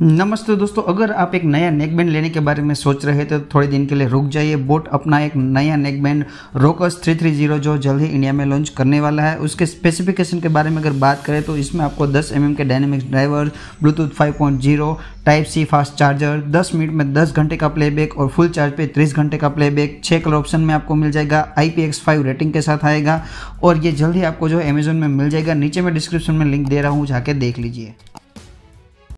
नमस्ते दोस्तों अगर आप एक नया नेकबैंड लेने के बारे में सोच रहे थे तो थोड़े दिन के लिए रुक जाइए बोट अपना एक नया neckband Rockerz three three zero जो जल्द ही इंडिया में लॉन्च करने वाला है उसके स्पेसिफिकेशन के बारे में अगर बात करें तो इसमें आपको 10 एम mm के dynamics driver Bluetooth 5.0 type C fast charger दस मिनट में दस घंटे का प्लेबैक और फुल चार्ज पर तीस घंटे का प्लेबैक छः कलर ऑप्शन में आपको मिल जाएगा I P X five rating के साथ आएगा और ये जल्द ही आपको जो है अमेजोन में मिल जाएगा नीचे में डिस्क्रिप्शन में लिंक दे रहा हूँ जाके देख लीजिए